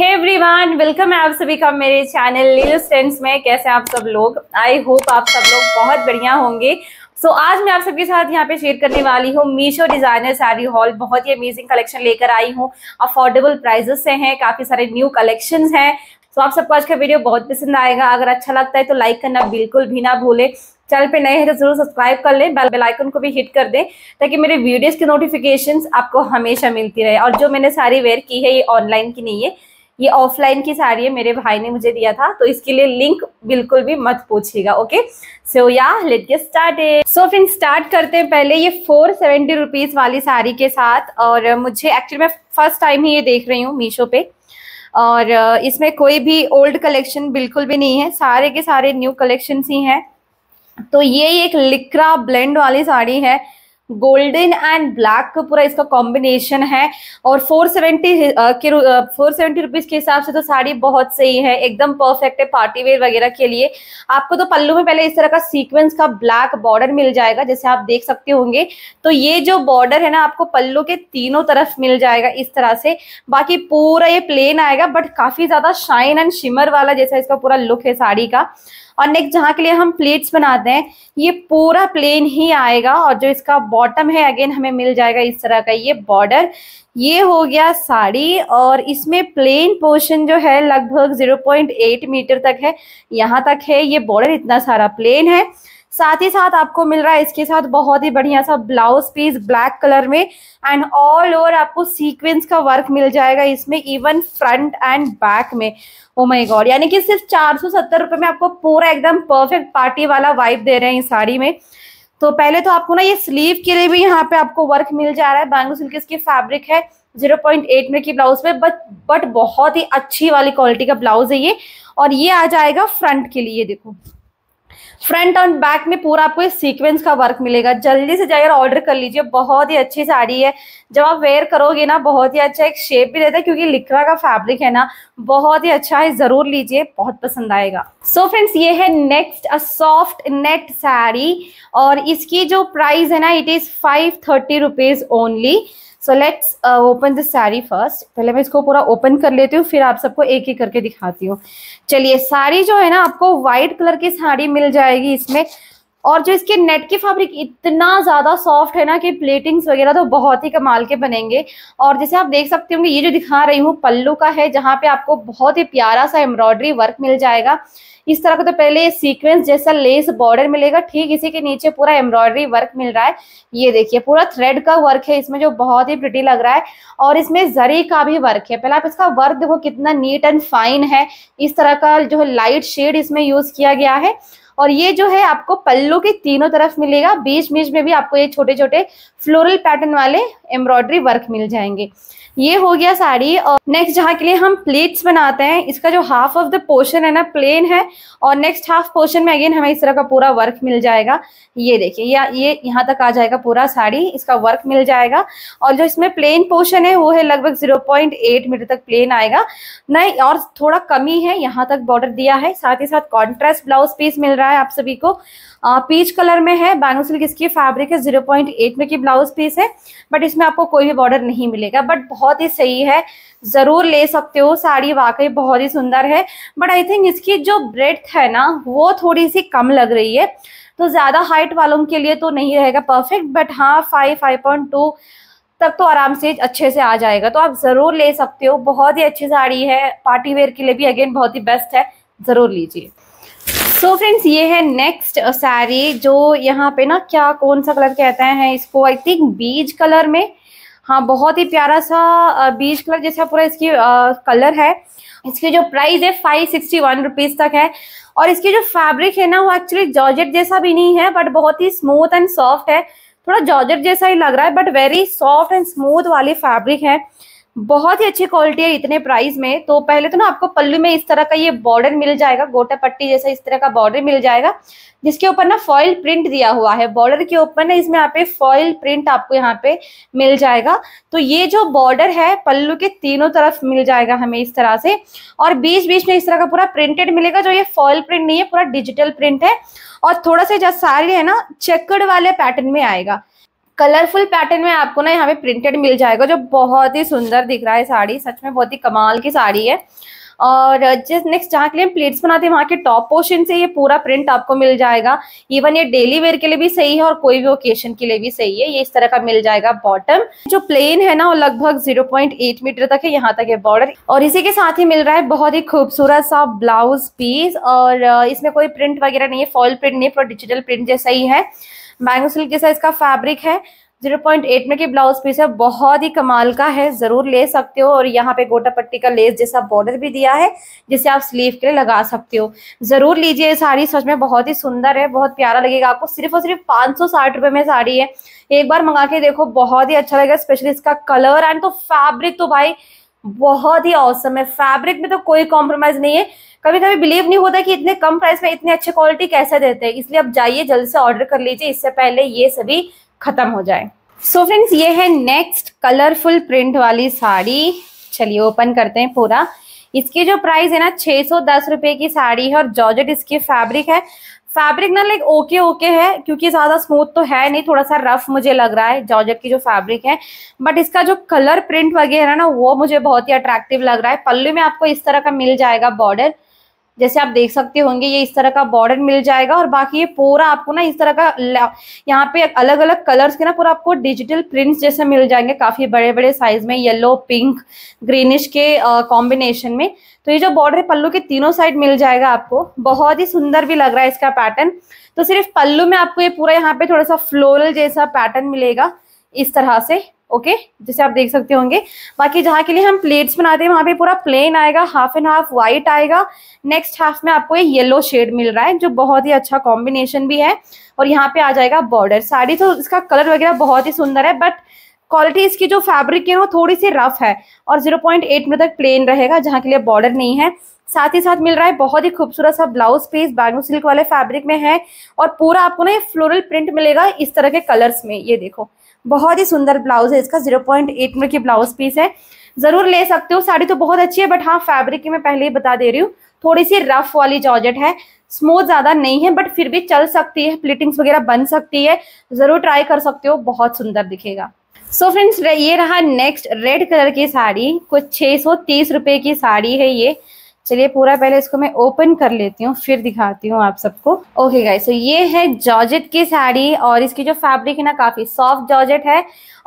hey everyone welcome है आप सभी का मेरे चैनल लील स्टेंट्स में कैसे आप सब लोग आई होप आप सब लोग बहुत बढ़िया होंगे सो so, आज मैं आप सबके साथ यहाँ पे शेयर करने वाली हूँ मीशो डिजाइनर साड़ी हॉल बहुत ही अमेजिंग कलेक्शन लेकर आई हूँ अफोर्डेबल प्राइजेस से हैं काफी सारे न्यू कलेक्शन हैं सो so, आप सबको आज का वीडियो बहुत पसंद आएगा अगर अच्छा लगता है तो लाइक करना बिल्कुल भी ना भूले चैनल पे नए हैं तो जरूर सब्सक्राइब कर लें बेल आइकन को भी हिट कर दें ताकि मेरे वीडियोस के नोटिफिकेशंस आपको हमेशा मिलती रहे और जो मैंने सारी वेयर की है ये ऑनलाइन की नहीं है ये ऑफलाइन की साड़ी है मेरे भाई ने मुझे दिया था तो इसके लिए लिंक बिल्कुल भी मत पूछिएगा ओके सो या लेट गेट स्टार्ट सो फिर स्टार्ट करते हैं पहले ये फोर सेवेंटी रुपीज वाली साड़ी के साथ और मुझे एक्चुअली मैं फर्स्ट टाइम ही ये देख रही हूँ मीशो पे और इसमें कोई भी ओल्ड कलेक्शन बिल्कुल भी नहीं है सारे के सारे न्यू कलेक्शन ही हैं तो ये एक लिक्रा ब्लेंड वाली साड़ी है गोल्डन एंड ब्लैक का पूरा इसका कॉम्बिनेशन है और 470 सेवेंटी uh, के फोर सेवेंटी रुपीज के हिसाब से तो साड़ी बहुत सही है एकदम परफेक्ट है पार्टी वेयर वगैरह के लिए आपको तो पल्लू में पहले इस तरह का सीक्वेंस का ब्लैक बॉर्डर मिल जाएगा जैसे आप देख सकते होंगे तो ये जो बॉर्डर है ना आपको पल्लू के तीनों तरफ मिल जाएगा इस तरह से बाकी पूरा ये प्लेन आएगा बट काफी ज्यादा शाइन एंड शिमर वाला जैसा इसका पूरा लुक है साड़ी का और नेक्स्ट जहाँ के लिए हम प्लेट्स बनाते हैं ये पूरा प्लेन ही आएगा और जो इसका बॉटम है अगेन हमें मिल जाएगा इस तरह का ये बॉर्डर ये हो गया साड़ी और इसमें प्लेन पोर्शन जो है लगभग 0.8 मीटर तक है यहाँ तक है ये बॉर्डर इतना सारा प्लेन है साथ ही साथ आपको मिल रहा है इसके साथ बहुत ही बढ़िया सा ब्लाउज पीस ब्लैक कलर में एंड ऑल ओवर आपको सीक्वेंस का वर्क मिल जाएगा इसमें इवन फ्रंट एंड बैक में ओ माय गॉड यानी कि सिर्फ चार सौ सत्तर रुपये में आपको पूरा एकदम परफेक्ट पार्टी वाला वाइब दे रहे हैं इस साड़ी में तो पहले तो आपको ना ये स्लीव के लिए भी यहाँ पे आपको वर्क मिल जा रहा है बैंगो सिल्क इसकी फैब्रिक है 0.8 में की ब्लाउज में बट बट बहुत ही अच्छी वाली क्वालिटी का ब्लाउज है ये और ये आ जाएगा फ्रंट के लिए देखो फ्रंट और बैक में पूरा आपको इस सीक्वेंस का वर्क मिलेगा जल्दी से जाकर ऑर्डर कर लीजिए बहुत ही अच्छी साड़ी है जब आप वेयर करोगे ना बहुत ही अच्छा एक शेप भी देता है क्योंकि लिखरा का फैब्रिक है ना बहुत ही अच्छा है जरूर लीजिए बहुत पसंद आएगा सो so फ्रेंड्स ये है next a soft net sari और इसकी जो प्राइस है ना it is five thirty rupees only so let's open the sari first पहले मैं इसको पूरा ओपन कर लेती हूँ फिर आप सबको एक एक करके दिखाती हूँ चलिए साड़ी जो है ना आपको व्हाइट कलर की साड़ी मिल जाएगी इसमें और जो इसके नेट की फैब्रिक इतना ज़्यादा सॉफ्ट है ना कि प्लेटिंग्स वगैरह तो बहुत ही कमाल के बनेंगे और जैसे आप देख सकते होंगे ये जो दिखा रही हूँ पल्लू का है जहाँ पे आपको बहुत ही प्यारा सा एम्ब्रॉयडरी वर्क मिल जाएगा इस तरह का तो पहले सीक्वेंस जैसा लेस बॉर्डर मिलेगा ठीक इसी के नीचे पूरा एम्ब्रॉयडरी वर्क मिल रहा है ये देखिए पूरा थ्रेड का वर्क है इसमें जो बहुत ही प्रिटी लग रहा है और इसमें जरी का भी वर्क है पहले आप इसका वर्क देखो कितना नीट एंड फाइन है इस तरह का जो है लाइट शेड इसमें यूज किया गया है और ये जो है आपको पल्लू के तीनों तरफ मिलेगा बीच बीच में भी आपको ये छोटे छोटे फ्लोरल पैटर्न वाले एम्ब्रॉयडरी वर्क मिल जाएंगे ये हो गया साड़ी और नेक्स्ट जहाँ के लिए हम प्लेट्स बनाते हैं इसका जो हाफ ऑफ द पोर्शन है ना प्लेन है और नेक्स्ट हाफ पोर्शन में अगेन हमें इस तरह का पूरा वर्क मिल जाएगा ये देखिए या ये यहाँ तक आ जाएगा पूरा साड़ी इसका वर्क मिल जाएगा और जो इसमें प्लेन पोर्शन है वो है लगभग जीरो पॉइंट एट मीटर तक प्लेन आएगा नहीं और थोड़ा कमी है यहाँ तक बॉर्डर दिया है साथ ही साथ कॉन्ट्रास्ट ब्लाउज पीस मिल रहा है आप सभी को पीच कलर में है बैंगो सिल्क इसकी फैब्रिक है जीरो पॉइंट एट में की ब्लाउज पीस है बट इसमें आपको कोई भी बॉर्डर नहीं मिलेगा बट बहुत बहुत ही सही है ज़रूर ले सकते हो साड़ी वाकई बहुत ही सुंदर है बट आई थिंक इसकी जो ब्रेथ है ना वो थोड़ी सी कम लग रही है तो ज़्यादा हाइट वालों के लिए तो नहीं रहेगा परफेक्ट बट हाँ फाइव फाइव पॉइंट टू तक तो आराम से अच्छे से आ जाएगा तो आप ज़रूर ले सकते हो बहुत ही अच्छी साड़ी है पार्टी वेयर के लिए भी अगेन बहुत ही बेस्ट है ज़रूर लीजिए सो फ्रेंड्स ये है नेक्स्ट साड़ी जो यहाँ पे ना क्या कौन सा कलर कहते हैं इसको आई थिंक बीज कलर में हाँ बहुत ही प्यारा सा बीच कलर जैसा पूरा इसकी आ, कलर है इसकी जो प्राइस है फाइव सिक्सटी वन रुपीज़ तक है और इसकी जो फैब्रिक है ना वो एक्चुअली जॉर्जेट जैसा भी नहीं है बट बहुत ही स्मूथ एंड सॉफ्ट है थोड़ा जॉर्जेट जैसा ही लग रहा है but very soft and smooth वाली फैब्रिक है बहुत ही अच्छी क्वालिटी है इतने प्राइस में तो पहले तो ना आपको पल्लू में इस तरह का ये बॉर्डर मिल जाएगा गोटा पट्टी जैसा इस तरह का बॉर्डर मिल जाएगा जिसके ऊपर ना फॉइल प्रिंट दिया हुआ है बॉर्डर के ऊपर ना इसमें यहाँ पे फॉइल प्रिंट आपको यहाँ पे मिल जाएगा तो ये जो बॉर्डर है पल्लू के तीनों तरफ मिल जाएगा हमें इस तरह से और बीच बीच में इस तरह का पूरा प्रिंटेड मिलेगा जो ये फॉइल प्रिंट नहीं है पूरा डिजिटल प्रिंट है और थोड़ा सा जो साड़ी है ना चेकड़ वाले पैटर्न में आएगा कलरफुल पैटर्न में आपको ना यहाँ पे प्रिंटेड मिल जाएगा जो बहुत ही सुंदर दिख रहा है साड़ी सच में बहुत ही कमाल की साड़ी है और जिस नेक्स्ट जहाँ के लिए हम प्लेट्स बनाते हैं वहाँ के टॉप पोर्शन से ये पूरा प्रिंट आपको मिल जाएगा इवन ये डेली वेयर के लिए भी सही है और कोई भी ओकेशन के लिए भी सही है ये इस तरह का मिल जाएगा बॉटम जो प्लेन है ना वो लगभग 0.8 मीटर तक है यहाँ तक है बॉर्डर और इसी के साथ ही मिल रहा है बहुत ही खूबसूरत सा ब्लाउज पीस और इसमें कोई प्रिंट वगैरह नहीं है फॉल प्रिंट नहीं है डिजिटल प्रिंट जैसा ही है मैंगो सिल्क जैसा इसका फैब्रिक है 0.8 में की ब्लाउज पीस है बहुत ही कमाल का है जरूर ले सकते हो और यहाँ पे गोटा पट्टी का लेस जैसा बॉर्डर भी दिया है जिसे आप स्लीव के लिए लगा सकते हो जरूर लीजिए ये साड़ी सच में बहुत ही सुंदर है बहुत प्यारा लगेगा आपको सिर्फ और सिर्फ पाँच सौ साठ रुपए में साड़ी है एक बार मंगा के देखो बहुत ही अच्छा लगेगा स्पेशली इसका कलर एंड तो फैब्रिक तो भाई बहुत ही औसम है फैब्रिक में तो कोई कॉम्प्रोमाइज नहीं है कभी कभी बिलीव नहीं होता कि इतने कम प्राइस में इतने अच्छे क्वालिटी कैसे देते हैं इसलिए आप जाइए जल्द से ऑर्डर कर लीजिए इससे पहले ये सभी खत्म हो जाए सो so फ्रेंड्स ये है नेक्स्ट कलरफुल प्रिंट वाली साड़ी चलिए ओपन करते हैं पूरा इसकी जो प्राइस है ना छह सौ दस रुपए की साड़ी है और जॉर्जेट इसकी फैब्रिक है फैब्रिक ना लाइक ओके ओके है क्योंकि ज़्यादा स्मूथ तो है नहीं थोड़ा सा रफ मुझे लग रहा है जॉर्जेट की जो फैब्रिक है बट इसका जो कलर प्रिंट वगैरह ना वो मुझे बहुत ही अट्रैक्टिव लग रहा है पल्लू में आपको इस तरह का मिल जाएगा बॉर्डर जैसे आप देख सकते होंगे ये इस तरह का बॉर्डर मिल जाएगा और बाकी ये पूरा आपको ना इस तरह का यहाँ पे अलग अलग कलर्स के ना पूरा आपको डिजिटल प्रिंट्स जैसे मिल जाएंगे काफी बड़े बड़े साइज में येलो पिंक ग्रीनिश के कॉम्बिनेशन में तो ये जो बॉर्डर पल्लू के तीनों साइड मिल जाएगा आपको बहुत ही सुंदर भी लग रहा है इसका पैटर्न तो सिर्फ पल्लू में आपको ये पूरा यहाँ पे थोड़ा सा फ्लोरल जैसा पैटर्न मिलेगा इस तरह से ओके जैसे आप देख सकते होंगे बाकी जहाँ के लिए हम प्लेट्स बनाते हैं वहाँ पे पूरा प्लेन आएगा हाफ एंड हाफ व्हाइट आएगा नेक्स्ट हाफ में आपको ये येलो शेड मिल रहा है जो बहुत ही अच्छा कॉम्बिनेशन भी है और यहाँ पे आ जाएगा बॉर्डर साड़ी तो इसका कलर वगैरह बहुत ही सुंदर है बट क्वालिटी इसकी जो फैब्रिक है वो थोड़ी सी रफ है और 0.8 मीटर तक प्लेन रहेगा जहाँ के लिए बॉर्डर नहीं है साथ ही साथ मिल रहा है बहुत ही खूबसूरत सा ब्लाउज पीस बैगनू सिल्क वाले फैब्रिक में है और पूरा आपको ना ये फ्लोरल प्रिंट मिलेगा इस तरह के कलर्स में ये देखो बहुत ही सुंदर ब्लाउज है इसका जीरो पॉइंट एट में की ब्लाउज पीस है ज़रूर ले सकते हो साड़ी तो बहुत अच्छी है बट हाँ फैब्रिक की मैं पहले ही बता दे रही हूँ थोड़ी सी रफ वाली जॉर्जेट है स्मूथ ज़्यादा नहीं है बट फिर भी चल सकती है प्लीटिंग्स वगैरह बन सकती है ज़रूर ट्राई कर सकते हो बहुत सुंदर दिखेगा सो so फ्रेंड्स ये रहा नेक्स्ट रेड कलर की साड़ी कुछ छह सौ तीस रुपए की साड़ी है ये चलिए पूरा पहले इसको मैं ओपन कर लेती हूँ फिर दिखाती हूँ आप सबको ओके गाइस तो ये है जॉर्जेट की साड़ी और इसकी जो फैब्रिक है ना काफी सॉफ्ट जॉर्जेट है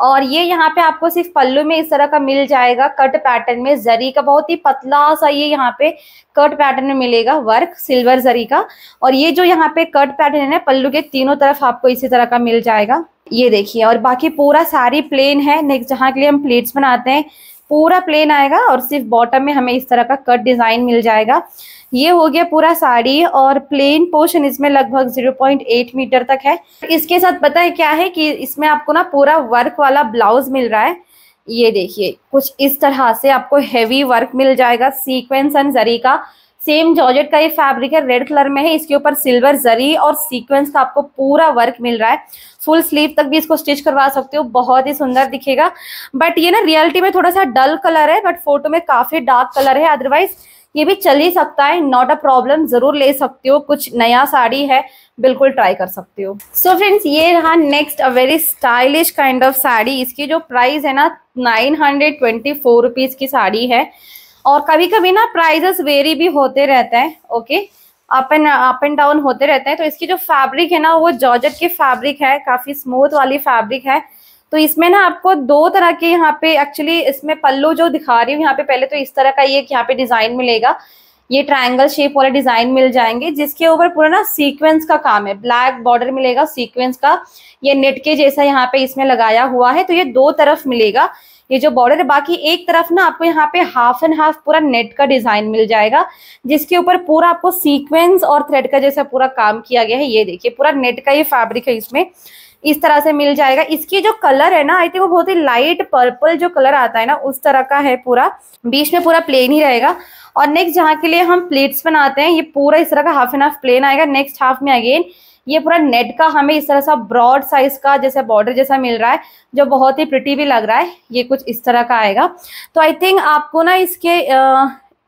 और ये यहाँ पे आपको सिर्फ पल्लू में इस तरह का मिल जाएगा कट पैटर्न में जरी का बहुत ही पतला सा ये यहाँ पे कट पैटर्न में मिलेगा वर्क सिल्वर जरी का और ये जो यहाँ पे कट पैटर्न है ना पल्लू के तीनों तरफ आपको इसी तरह का मिल जाएगा ये देखिए और बाकी पूरा सारी प्लेन है नेक्स्ट जहाँ के लिए हम प्लेट्स बनाते हैं पूरा प्लेन आएगा और सिर्फ बॉटम में हमें इस तरह का कट डिज़ाइन मिल जाएगा ये हो गया पूरा साड़ी और प्लेन पोर्शन इसमें लगभग 0.8 मीटर तक है इसके साथ पता है क्या है कि इसमें आपको ना पूरा वर्क वाला ब्लाउज मिल रहा है ये देखिए कुछ इस तरह से आपको हेवी वर्क मिल जाएगा सीक्वेंस एंड जरी का सेम जॉर्जेट का ये फैब्रिक है रेड कलर में है इसके ऊपर सिल्वर जरी और सीक्वेंस का आपको पूरा वर्क मिल रहा है फुल स्लीव तक भी इसको स्टिच करवा सकते हो बहुत ही सुंदर दिखेगा बट ये ना रियलिटी में थोड़ा सा डल कलर है बट फोटो में काफी डार्क कलर है अदरवाइज ये भी चल ही सकता है नॉट अ प्रॉब्लम जरूर ले सकते हो कुछ नया साड़ी है बिल्कुल ट्राई कर सकते हो सो so फ्रेंड्स ये रहा next a very stylish kind of sari इसकी जो प्राइस है ना nine hundred twenty four rupees की साड़ी है और कभी कभी ना प्राइजेस वेरी भी होते रहते हैं okay up and up and down होते रहते हैं तो इसकी जो फैब्रिक है ना वो जॉर्जेट की फैब्रिक है काफ़ी स्मूथ वाली फैब्रिक है तो इसमें ना आपको दो तरह के यहाँ पे एक्चुअली इसमें पल्लू जो दिखा रही हूँ यहाँ पे पहले तो इस तरह का ये यहाँ पे डिज़ाइन मिलेगा ये ट्रायंगल शेप वाले डिज़ाइन मिल जाएंगे जिसके ऊपर पूरा ना सीक्वेंस का काम है ब्लैक बॉर्डर मिलेगा सीक्वेंस का ये नेट के जैसा यहाँ पे इसमें लगाया हुआ है तो ये दो तरफ मिलेगा ये जो बॉर्डर है बाकी एक तरफ ना आपको यहाँ पे हाफ एंड हाफ पूरा नेट का डिजाइन मिल जाएगा जिसके ऊपर पूरा आपको सीक्वेंस और थ्रेड का जैसा पूरा काम किया गया है ये देखिए पूरा नेट का ये फैब्रिक है इसमें इस तरह से मिल जाएगा इसकी जो कलर है ना आई थिंक वो बहुत ही लाइट पर्पल जो कलर आता है ना उस तरह का है पूरा बीच में पूरा प्लेन ही रहेगा और नेक्स्ट जहाँ के लिए हम प्लेट्स बनाते हैं ये पूरा इस तरह का हाफ एंड हाफ प्लेन आएगा नेक्स्ट हाफ में अगेन ये पूरा नेट का हमें इस तरह सा ब्रॉड साइज का जैसे बॉर्डर जैसा मिल रहा है जो बहुत ही प्रिटी भी लग रहा है ये कुछ इस तरह का आएगा तो आई थिंक आपको ना इसके आ,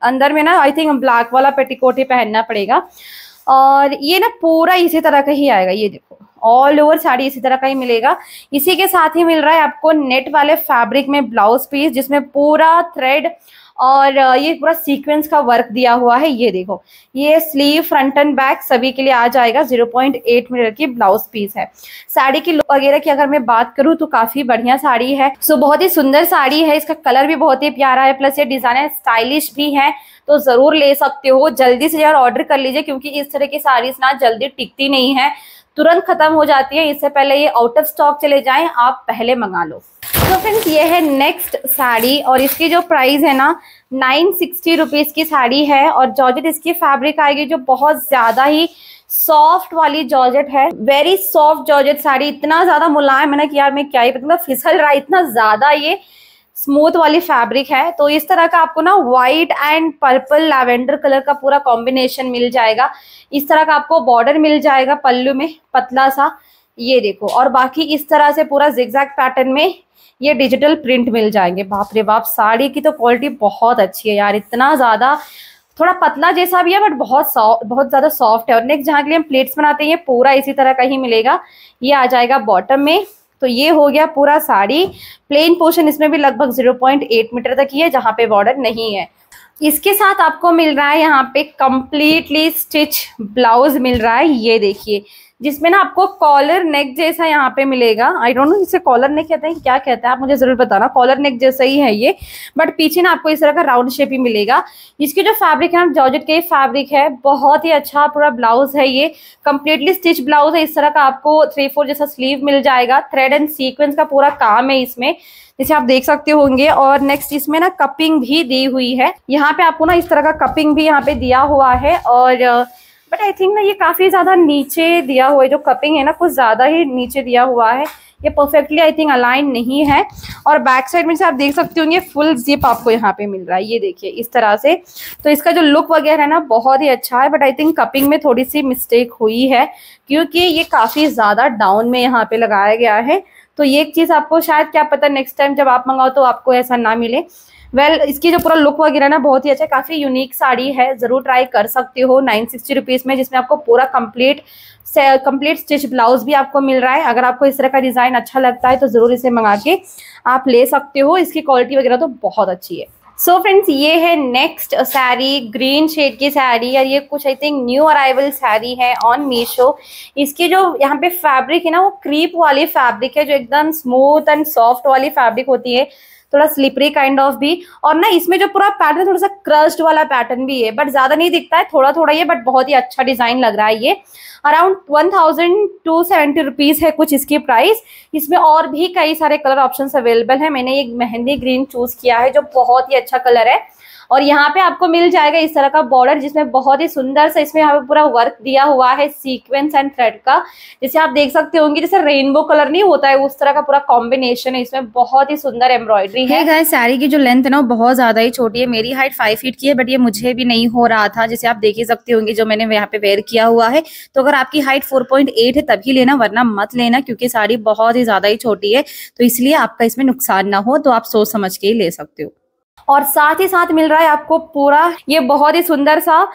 अंदर में ना आई थिंक ब्लैक वाला पेटिकोट ही पहनना पड़ेगा और ये ना पूरा इसी तरह का ही आएगा ये देखो ऑल ओवर साड़ी इसी तरह का ही मिलेगा इसी के साथ ही मिल रहा है आपको नेट वाले फैब्रिक में ब्लाउज पीस जिसमें पूरा थ्रेड और ये पूरा सीक्वेंस का वर्क दिया हुआ है ये देखो ये स्लीव फ्रंट एंड बैक सभी के लिए आ जाएगा 0.8 मीटर की ब्लाउज पीस है साड़ी की वगैरह की अगर मैं बात करूँ तो काफी बढ़िया साड़ी है सो बहुत ही सुंदर साड़ी है इसका कलर भी बहुत ही प्यारा है प्लस ये डिजाइन है स्टाइलिश भी है तो जरूर ले सकते हो जल्दी से यार ऑर्डर कर लीजिए क्योंकि इस तरह की साड़ी ना जल्दी टिकती नहीं है तुरंत खत्म हो जाती है इससे पहले ये आउट ऑफ स्टॉक चले जाए आप पहले मंगा लो तो फ्रेंड्स ये है नेक्स्ट साड़ी और इसकी जो प्राइस है ना नाइन सिक्सटी रुपीज़ की साड़ी है और जॉर्जेट इसकी फैब्रिक आएगी जो बहुत ज़्यादा ही सॉफ्ट वाली जॉर्जेट है वेरी सॉफ्ट जॉर्जेट साड़ी इतना ज़्यादा मुलायम है ना कि यार मैं क्या ही मतलब फिसल रहा है इतना ज़्यादा ये स्मूथ वाली फैब्रिक है तो इस तरह का आपको ना white and purple lavender colour का पूरा कॉम्बिनेशन मिल जाएगा इस तरह का आपको बॉर्डर मिल जाएगा पल्लू में पतला सा ये देखो और बाकी इस तरह से पूरा जिगजैग पैटर्न में ये डिजिटल प्रिंट मिल जाएंगे बाप रे बाप साड़ी की तो क्वालिटी बहुत अच्छी है यार इतना ज़्यादा थोड़ा पतला जैसा भी है बट बहुत सॉफ्ट बहुत ज़्यादा सॉफ्ट है और नेक्स्ट जहाँ के लिए हम प्लेट्स बनाते हैं ये पूरा इसी तरह का ही मिलेगा ये आ जाएगा बॉटम में तो ये हो गया पूरा साड़ी प्लेन पोर्शन इसमें भी लगभग 0.8 मीटर तक ही है जहाँ पे बॉर्डर नहीं है इसके साथ आपको मिल रहा है यहाँ पे कम्प्लीटली स्टिच ब्लाउज मिल रहा है ये देखिए जिसमें ना आपको कॉलर नेक जैसा यहाँ पे मिलेगा आई डोंट नो इसे कॉलर नेक कहते हैं क्या कहता है आप मुझे जरूर बताना कॉलर नेक जैसा ही है ये बट पीछे ना आपको इस तरह का राउंड शेप ही मिलेगा इसकी जो फैब्रिक है ना जॉर्जेट का ही फैब्रिक है बहुत ही अच्छा पूरा ब्लाउज है ये कम्प्लीटली स्टिच ब्लाउज है इस तरह का आपको थ्री फोर जैसा स्लीव मिल जाएगा थ्रेड एंड सीक्वेंस का पूरा काम है इसमें जैसे आप देख सकते होंगे और नेक्स्ट इसमें ना कपिंग भी दी हुई है यहाँ पे आपको ना इस तरह का कपिंग भी यहाँ पे दिया हुआ है और बट आई थिंक ना ये काफ़ी ज़्यादा नीचे दिया हुआ है जो कपिंग है ना कुछ ज़्यादा ही नीचे दिया हुआ है ये परफेक्टली आई थिंक अलाइन नहीं है और बैक साइड में से आप देख सकते होंगे फुल जिप आपको यहाँ पे मिल रहा है ये देखिए इस तरह से तो इसका जो लुक वगैरह है ना बहुत ही अच्छा है बट आई थिंक कपिंग में थोड़ी सी मिस्टेक हुई है क्योंकि ये काफ़ी ज़्यादा डाउन में यहाँ पे लगाया गया है तो ये एक चीज़ आपको शायद क्या पता नेक्स्ट टाइम जब आप मंगाओ तो आपको ऐसा ना मिले वेल well, इसकी जो पूरा लुक वगैरह ना बहुत ही अच्छा है काफ़ी यूनिक साड़ी है ज़रूर ट्राई कर सकते हो नाइन सिक्सटी रुपीज़ में जिसमें आपको पूरा कंप्लीट कंप्लीट स्टिच ब्लाउज भी आपको मिल रहा है अगर आपको इस तरह का डिज़ाइन अच्छा लगता है तो ज़रूर इसे मंगा के आप ले सकते हो इसकी क्वालिटी वगैरह तो बहुत अच्छी है सो so फ्रेंड्स ये है नेक्स्ट सैरी ग्रीन शेड की सैरी और ये कुछ आई थिंक न्यू अराइवल सैरी है ऑन मीशो इसके जो यहाँ पे फैब्रिक है ना वो क्रीप वाली फैब्रिक है जो एकदम स्मूथ एंड सॉफ्ट वाली फैब्रिक होती है थोड़ा स्लिपरी काइंड ऑफ भी और ना इसमें जो पूरा पैटर्न थोड़ा सा क्रस्ट वाला पैटर्न भी है बट ज्यादा नहीं दिखता है थोड़ा थोड़ा ये बट बहुत ही अच्छा डिजाइन लग रहा है ये around one thousand two seventy rupees है कुछ इसकी प्राइस इसमें और भी कई सारे कलर ऑप्शन अवेलेबल है मैंने ये मेहंदी ग्रीन चूज किया है जो बहुत ही अच्छा कलर है और यहाँ पे आपको मिल जाएगा इस तरह का बॉर्डर जिसमें बहुत ही सुंदर सा इसमें यहाँ पे पूरा वर्क दिया हुआ है सीक्वेंस एंड थ्रेड का जैसे आप देख सकते होंगे जैसे रेनबो कलर नहीं होता है उस तरह का पूरा कॉम्बिनेशन है इसमें बहुत ही सुंदर एम्ब्रॉयडरी है गाय साड़ी की जो लेंथ है ना बहुत ज्यादा ही छोटी है मेरी हाइट फाइव फीट की है बट ये मुझे भी नहीं हो रहा था जैसे आप देख ही सकते होंगे जो मैंने यहाँ पे वेयर किया हुआ है तो अगर आपकी हाइट फोर है तभी लेना वरना मत लेना क्योंकि साड़ी बहुत ही ज्यादा ही छोटी है तो इसलिए आपका इसमें नुकसान ना हो तो आप सोच समझ के ही ले सकते हो और साथ ही साथ मिल रहा है आपको पूरा ये बहुत ही सुंदर सा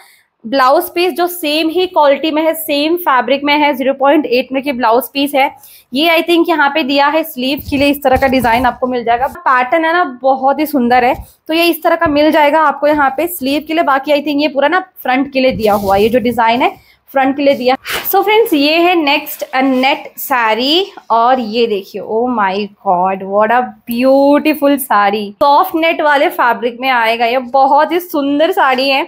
ब्लाउज पीस जो सेम ही क्वालिटी में है सेम फैब्रिक में है 0.8 में की ब्लाउज पीस है ये आई थिंक यहाँ पे दिया है स्लीव के लिए इस तरह का डिजाइन आपको मिल जाएगा पैटर्न है ना बहुत ही सुंदर है तो ये इस तरह का मिल जाएगा आपको यहाँ पे स्लीव के लिए बाकी आई थिंक ये पूरा ना फ्रंट के लिए दिया हुआ ये जो डिजाइन है फ्रंट के लिए दिया सो so फ्रेंड्स ये है नेक्स्ट अनेट साड़ी और ये देखिए oh my god what a beautiful sari soft net वाले फैब्रिक में आएगा ये बहुत ही सुंदर साड़ी है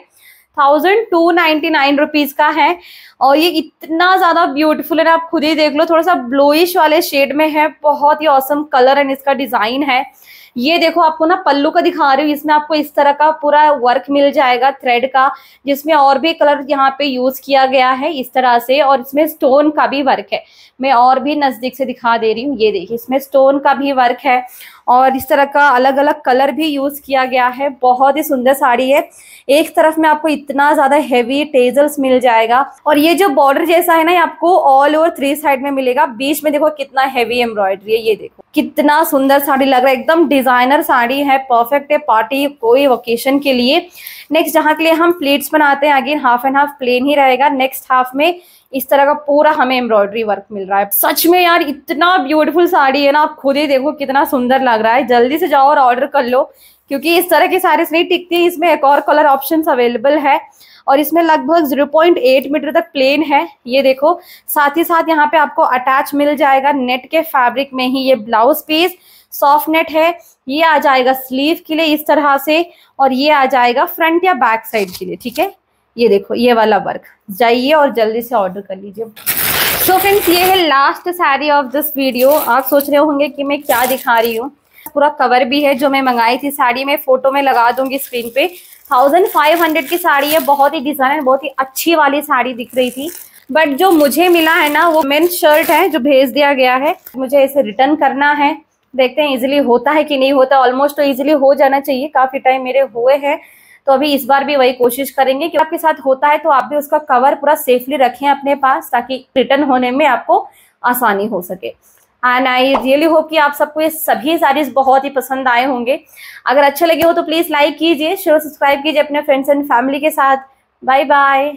thousand two ninety nine rupees का है और ये इतना ज़्यादा ब्यूटीफुल है आप खुद ही देख लो थोड़ा सा ब्लोइश वाले शेड में है बहुत ही औसम कलर एंड इसका डिज़ाइन है ये देखो आपको ना पल्लू का दिखा रही हूँ इसमें आपको इस तरह का पूरा वर्क मिल जाएगा थ्रेड का जिसमें और भी कलर यहाँ पे यूज किया गया है इस तरह से और इसमें स्टोन का भी वर्क है मैं और भी नजदीक से दिखा दे रही हूँ ये देखिए इसमें स्टोन का भी वर्क है और इस तरह का अलग अलग कलर भी यूज़ किया गया है बहुत ही सुंदर साड़ी है एक तरफ में आपको इतना ज़्यादा हैवी टेजल्स मिल जाएगा और ये जो बॉर्डर जैसा है ना ये आपको ऑल ओवर थ्री साइड में मिलेगा बीच में देखो कितना हैवी एम्ब्रॉयडरी है ये देखो कितना सुंदर साड़ी लग रहा है एकदम डिजाइनर साड़ी है परफेक्ट है पार्टी कोई ओकेशन के लिए नेक्स्ट जहाँ के लिए हम प्लेट्स बनाते हैं again half and half plain ही रहेगा नेक्स्ट हाफ में इस तरह का पूरा हमें एम्ब्रॉयडरी वर्क मिल रहा है सच में यार इतना ब्यूटीफुल साड़ी है ना आप खुद ही देखो कितना सुंदर लग रहा है जल्दी से जाओ और ऑर्डर कर लो क्योंकि इस तरह की साड़ीज नहीं टिकती इसमें एक और कलर ऑप्शन अवेलेबल है और इसमें लगभग 0.8 मीटर तक प्लेन है ये देखो साथ ही साथ यहाँ पे आपको अटैच मिल जाएगा नेट के फैब्रिक में ही ये ब्लाउज पीस सॉफ्ट नेट है ये आ जाएगा स्लीव के लिए इस तरह से और ये आ जाएगा फ्रंट या बैक साइड के लिए ठीक है ये देखो ये वाला वर्क जाइए और जल्दी से ऑर्डर कर लीजिए सो फ्रेंड्स ये है last sari of this video आप सोच रहे होंगे कि मैं क्या दिखा रही हूँ पूरा कवर भी है जो मैं मंगाई थी साड़ी में फोटो में लगा दूंगी स्क्रीन पे थाउजेंड फाइव हंड्रेड की साड़ी है बहुत ही डिजाइन बहुत ही अच्छी वाली साड़ी दिख रही थी बट जो मुझे मिला है ना वो मेन शर्ट है जो भेज दिया गया है मुझे इसे रिटर्न करना है देखते हैं इजिली होता है कि नहीं होता ऑलमोस्ट तो इजिली हो जाना चाहिए काफी टाइम मेरे हुए हैं तो अभी इस बार भी वही कोशिश करेंगे कि आपके साथ होता है तो आप भी उसका कवर पूरा सेफली रखें अपने पास ताकि रिटर्न होने में आपको आसानी हो सके एंड आई रियली होप कि आप सबको ये सभी सारी बहुत ही पसंद आए होंगे अगर अच्छे लगे हो तो प्लीज़ लाइक कीजिए शेयर सब्सक्राइब कीजिए अपने फ्रेंड्स एंड फैमिली के साथ बाय बाय